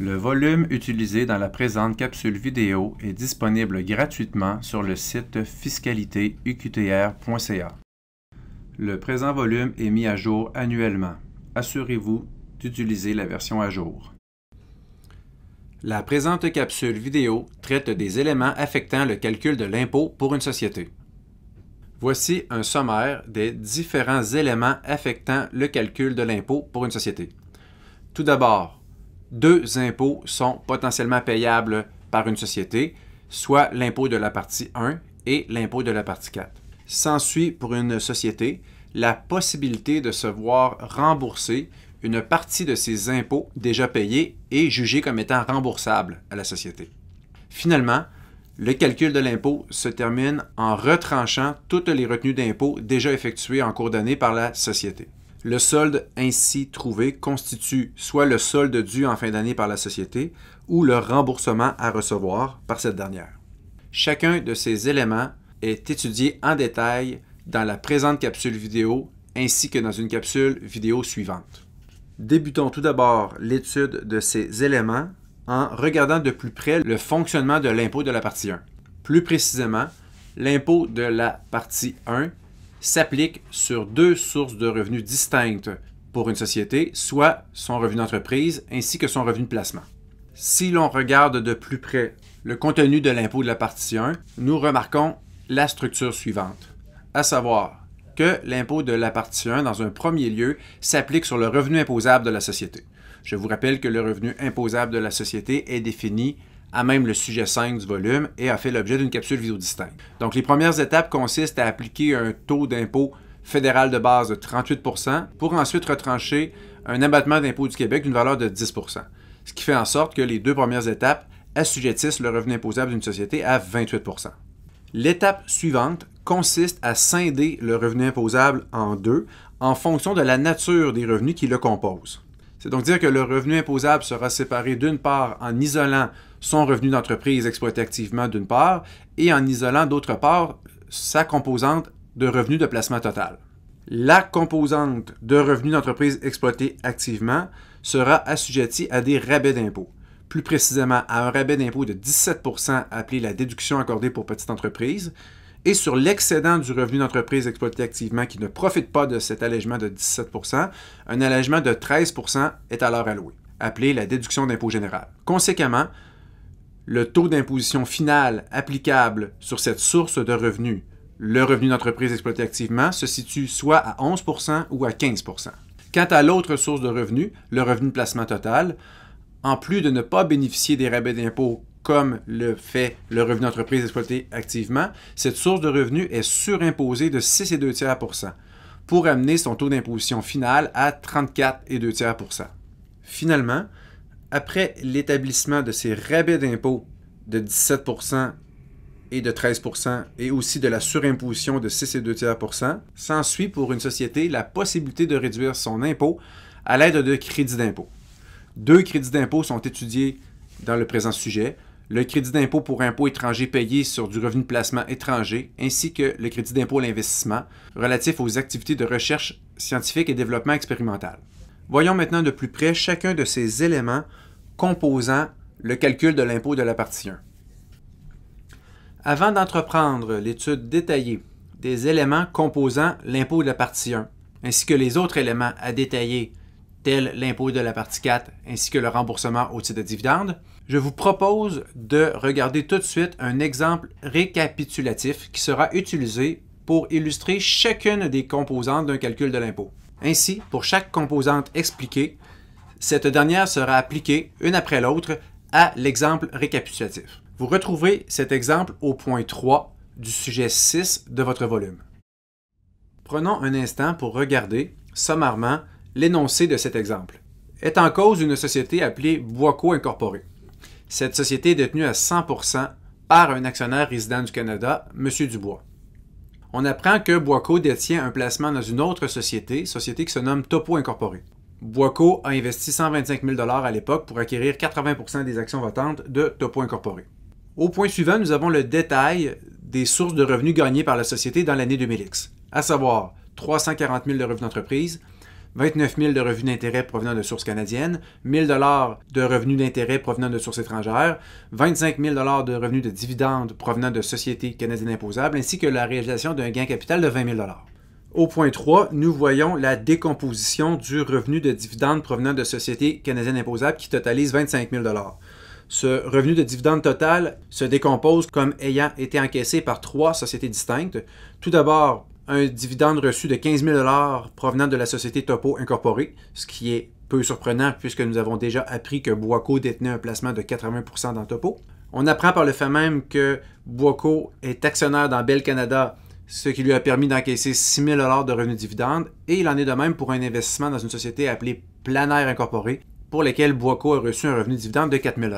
Le volume utilisé dans la présente capsule vidéo est disponible gratuitement sur le site fiscalite-uqtr.ca. Le présent volume est mis à jour annuellement. Assurez-vous d'utiliser la version à jour. La présente capsule vidéo traite des éléments affectant le calcul de l'impôt pour une société. Voici un sommaire des différents éléments affectant le calcul de l'impôt pour une société. Tout d'abord, deux impôts sont potentiellement payables par une société, soit l'impôt de la partie 1 et l'impôt de la partie 4. S'ensuit pour une société la possibilité de se voir rembourser une partie de ses impôts déjà payés et jugés comme étant remboursables à la société. Finalement, le calcul de l'impôt se termine en retranchant toutes les retenues d'impôts déjà effectuées en cours d'année par la société. Le solde ainsi trouvé constitue soit le solde dû en fin d'année par la société ou le remboursement à recevoir par cette dernière. Chacun de ces éléments est étudié en détail dans la présente capsule vidéo ainsi que dans une capsule vidéo suivante. Débutons tout d'abord l'étude de ces éléments en regardant de plus près le fonctionnement de l'impôt de la partie 1. Plus précisément, l'impôt de la partie 1 s'applique sur deux sources de revenus distinctes pour une société, soit son revenu d'entreprise ainsi que son revenu de placement. Si l'on regarde de plus près le contenu de l'impôt de la partie 1, nous remarquons la structure suivante, à savoir que l'impôt de la partie 1, dans un premier lieu, s'applique sur le revenu imposable de la société. Je vous rappelle que le revenu imposable de la société est défini à même le sujet 5 du volume et a fait l'objet d'une capsule vidéo distincte. Donc les premières étapes consistent à appliquer un taux d'impôt fédéral de base de 38 pour ensuite retrancher un abattement d'impôt du Québec d'une valeur de 10 ce qui fait en sorte que les deux premières étapes assujettissent le revenu imposable d'une société à 28 L'étape suivante consiste à scinder le revenu imposable en deux en fonction de la nature des revenus qui le composent. C'est donc dire que le revenu imposable sera séparé d'une part en isolant son revenu d'entreprise exploité activement d'une part et en isolant d'autre part sa composante de revenu de placement total. La composante de revenu d'entreprise exploité activement sera assujettie à des rabais d'impôt, plus précisément à un rabais d'impôt de 17 appelé la déduction accordée pour petite entreprise, et sur l'excédent du revenu d'entreprise exploité activement qui ne profite pas de cet allègement de 17 un allègement de 13 est alors alloué, appelé la déduction d'impôt général. Conséquemment, le taux d'imposition final applicable sur cette source de revenus, le revenu d'entreprise exploité activement, se situe soit à 11 ou à 15 Quant à l'autre source de revenus, le revenu de placement total, en plus de ne pas bénéficier des rabais d'impôt comme le fait le revenu d'entreprise exploité activement, cette source de revenus est surimposée de et 6,2 pour amener son taux d'imposition final à et 34,2 Finalement, après l'établissement de ces rabais d'impôts de 17 et de 13 et aussi de la surimposition de 6 s'ensuit pour une société la possibilité de réduire son impôt à l'aide de crédits d'impôt. Deux crédits d'impôt sont étudiés dans le présent sujet, le crédit d'impôt pour impôts étrangers payés sur du revenu de placement étranger, ainsi que le crédit d'impôt à l'investissement relatif aux activités de recherche scientifique et développement expérimental. Voyons maintenant de plus près chacun de ces éléments composant le calcul de l'impôt de la partie 1. Avant d'entreprendre l'étude détaillée des éléments composant l'impôt de la partie 1, ainsi que les autres éléments à détailler, tels l'impôt de la partie 4 ainsi que le remboursement au titre de dividendes, je vous propose de regarder tout de suite un exemple récapitulatif qui sera utilisé pour illustrer chacune des composantes d'un calcul de l'impôt. Ainsi, pour chaque composante expliquée, cette dernière sera appliquée une après l'autre à l'exemple récapitulatif. Vous retrouverez cet exemple au point 3 du sujet 6 de votre volume. Prenons un instant pour regarder, sommairement, l'énoncé de cet exemple. Est en cause une société appelée Boisco Incorporée. Cette société est détenue à 100% par un actionnaire résident du Canada, M. Dubois on apprend que Boico détient un placement dans une autre société, société qui se nomme Topo Incorporé. Boico a investi 125 000 à l'époque pour acquérir 80 des actions votantes de Topo Incorporé. Au point suivant, nous avons le détail des sources de revenus gagnées par la société dans l'année 2000X, à savoir 340 000 de revenus d'entreprise, 29 000 de revenus d'intérêt provenant de sources canadiennes, 1 000 de revenus d'intérêt provenant de sources étrangères, 25 000 de revenus de dividendes provenant de sociétés canadiennes imposables, ainsi que la réalisation d'un gain capital de 20 000 au point 3, nous voyons la décomposition du revenu de dividendes provenant de sociétés canadiennes imposables qui totalise 25 000 ce revenu de dividendes total se décompose comme ayant été encaissé par trois sociétés distinctes. Tout d'abord, un dividende reçu de 15 000 provenant de la société Topo Incorporée, ce qui est peu surprenant puisque nous avons déjà appris que Boaco détenait un placement de 80 dans Topo. On apprend par le fait même que Boaco est actionnaire dans Bell Canada, ce qui lui a permis d'encaisser 6 000 de revenus dividendes, et il en est de même pour un investissement dans une société appelée Planaire Incorporé, pour laquelle Boaco a reçu un revenu dividende de 4 000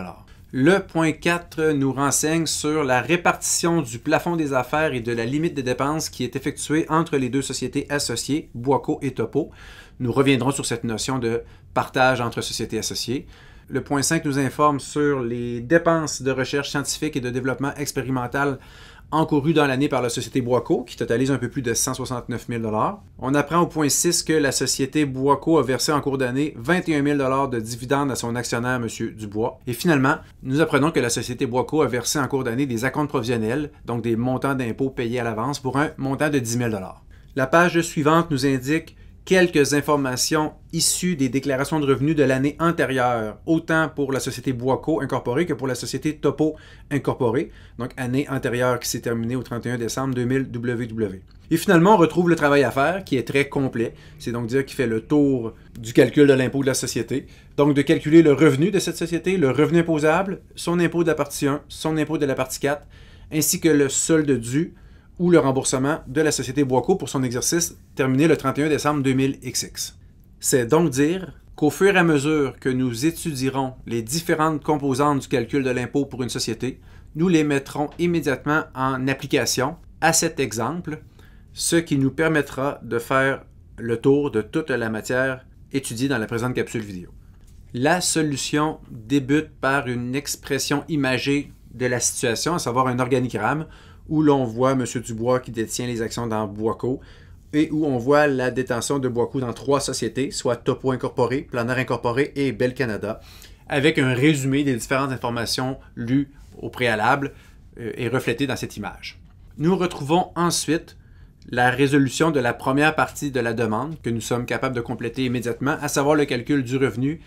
le point 4 nous renseigne sur la répartition du plafond des affaires et de la limite des dépenses qui est effectuée entre les deux sociétés associées, Boico et Topo. Nous reviendrons sur cette notion de partage entre sociétés associées. Le point 5 nous informe sur les dépenses de recherche scientifique et de développement expérimental encouru dans l'année par la société Boisco, qui totalise un peu plus de 169 000 On apprend au point 6 que la société Boisco a versé en cours d'année 21 000 de dividendes à son actionnaire, M. Dubois. Et finalement, nous apprenons que la société Boisco a versé en cours d'année des acomptes provisionnels, donc des montants d'impôts payés à l'avance, pour un montant de 10 000 La page suivante nous indique quelques informations issues des déclarations de revenus de l'année antérieure, autant pour la société Boisco incorporée que pour la société Topo incorporée, donc année antérieure qui s'est terminée au 31 décembre 2000 WW. Et finalement, on retrouve le travail à faire qui est très complet, c'est donc dire qu'il fait le tour du calcul de l'impôt de la société, donc de calculer le revenu de cette société, le revenu imposable, son impôt de la partie 1, son impôt de la partie 4, ainsi que le solde dû, ou le remboursement de la société Boisco pour son exercice terminé le 31 décembre 2000XX. C'est donc dire qu'au fur et à mesure que nous étudierons les différentes composantes du calcul de l'impôt pour une société, nous les mettrons immédiatement en application à cet exemple, ce qui nous permettra de faire le tour de toute la matière étudiée dans la présente capsule vidéo. La solution débute par une expression imagée de la situation, à savoir un organigramme où l'on voit M. Dubois qui détient les actions dans Boisco et où on voit la détention de Boico dans trois sociétés, soit Topo Incorporé, Planeur Incorporé et Bel Canada, avec un résumé des différentes informations lues au préalable euh, et reflétées dans cette image. Nous retrouvons ensuite la résolution de la première partie de la demande que nous sommes capables de compléter immédiatement, à savoir le calcul du revenu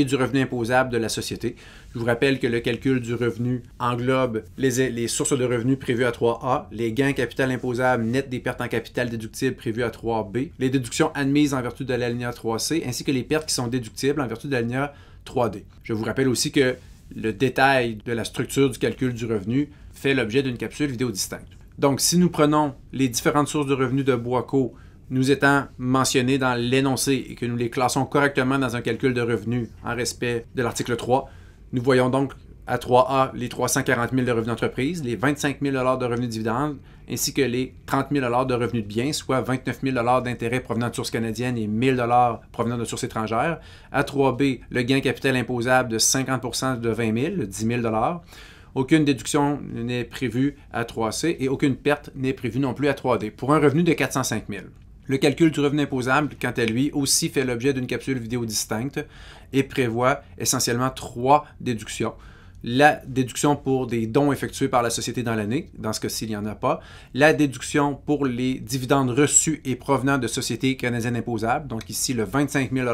et du revenu imposable de la société. Je vous rappelle que le calcul du revenu englobe les, sources de revenus prévues à 3A, les gains capital imposables nets des pertes en capital déductibles prévues à 3B, les déductions admises en vertu de l'alinéa 3C, ainsi que les pertes qui sont déductibles en vertu de l'alinéa 3D. Je vous rappelle aussi que le détail de la structure du calcul du revenu fait l'objet d'une capsule vidéo distincte. Donc, si nous prenons les différentes sources de revenus de Boisco nous étant mentionnés dans l'énoncé et que nous les classons correctement dans un calcul de revenus en respect de l'article 3, nous voyons donc à 3A les 340 000 de revenus d'entreprise, les 25 000 de revenus de dividendes, ainsi que les 30 000 de revenus de biens, soit 29 000 d'intérêts provenant de sources canadiennes et 1 000 provenant de sources étrangères. À 3B, le gain capital imposable de 50 de 20 000, 10 000 aucune déduction n'est prévue à 3C et aucune perte n'est prévue non plus à 3D pour un revenu de 405 000. Le calcul du revenu imposable, quant à lui, aussi fait l'objet d'une capsule vidéo distincte et prévoit essentiellement trois déductions. La déduction pour des dons effectués par la société dans l'année, dans ce cas-ci, il n'y en a pas. La déduction pour les dividendes reçus et provenant de sociétés canadiennes imposables, donc ici le 25 000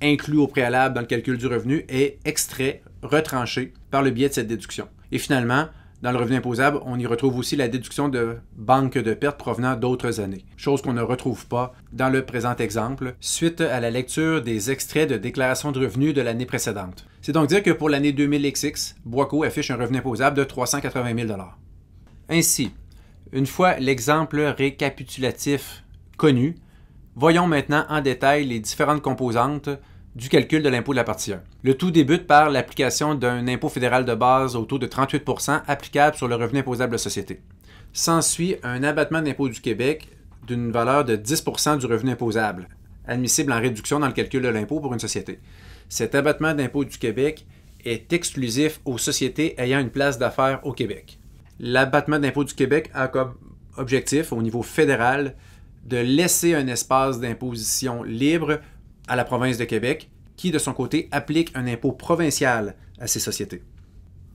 inclus au préalable dans le calcul du revenu, est extrait, retranché par le biais de cette déduction. Et finalement, dans le revenu imposable, on y retrouve aussi la déduction de banque de pertes provenant d'autres années, chose qu'on ne retrouve pas dans le présent exemple suite à la lecture des extraits de déclaration de revenus de l'année précédente. C'est donc dire que pour l'année 2000XX, Boico affiche un revenu imposable de 380 000 Ainsi, une fois l'exemple récapitulatif connu, voyons maintenant en détail les différentes composantes du calcul de l'impôt de la partie 1. Le tout débute par l'application d'un impôt fédéral de base au taux de 38 applicable sur le revenu imposable de société. S'ensuit un abattement d'impôt du Québec d'une valeur de 10 du revenu imposable, admissible en réduction dans le calcul de l'impôt pour une société. Cet abattement d'impôt du Québec est exclusif aux sociétés ayant une place d'affaires au Québec. L'abattement d'impôt du Québec a comme objectif, au niveau fédéral, de laisser un espace d'imposition libre à la province de Québec, qui de son côté applique un impôt provincial à ces sociétés.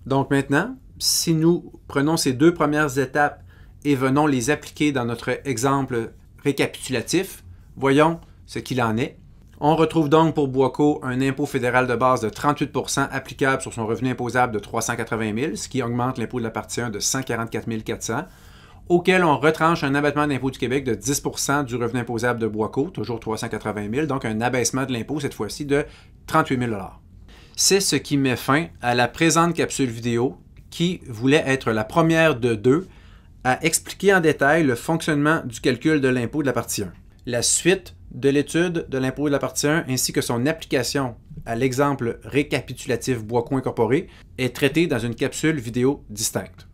Donc maintenant, si nous prenons ces deux premières étapes et venons les appliquer dans notre exemple récapitulatif, voyons ce qu'il en est. On retrouve donc pour Boisco un impôt fédéral de base de 38 applicable sur son revenu imposable de 380 000, ce qui augmente l'impôt de la partie 1 de 144 400 auquel on retranche un abattement d'impôt du Québec de 10 du revenu imposable de Boisco, toujours 380 000, donc un abaissement de l'impôt cette fois-ci de 38 000 C'est ce qui met fin à la présente capsule vidéo qui voulait être la première de deux à expliquer en détail le fonctionnement du calcul de l'impôt de la partie 1. La suite de l'étude de l'impôt de la partie 1 ainsi que son application à l'exemple récapitulatif Boisco incorporé est traitée dans une capsule vidéo distincte.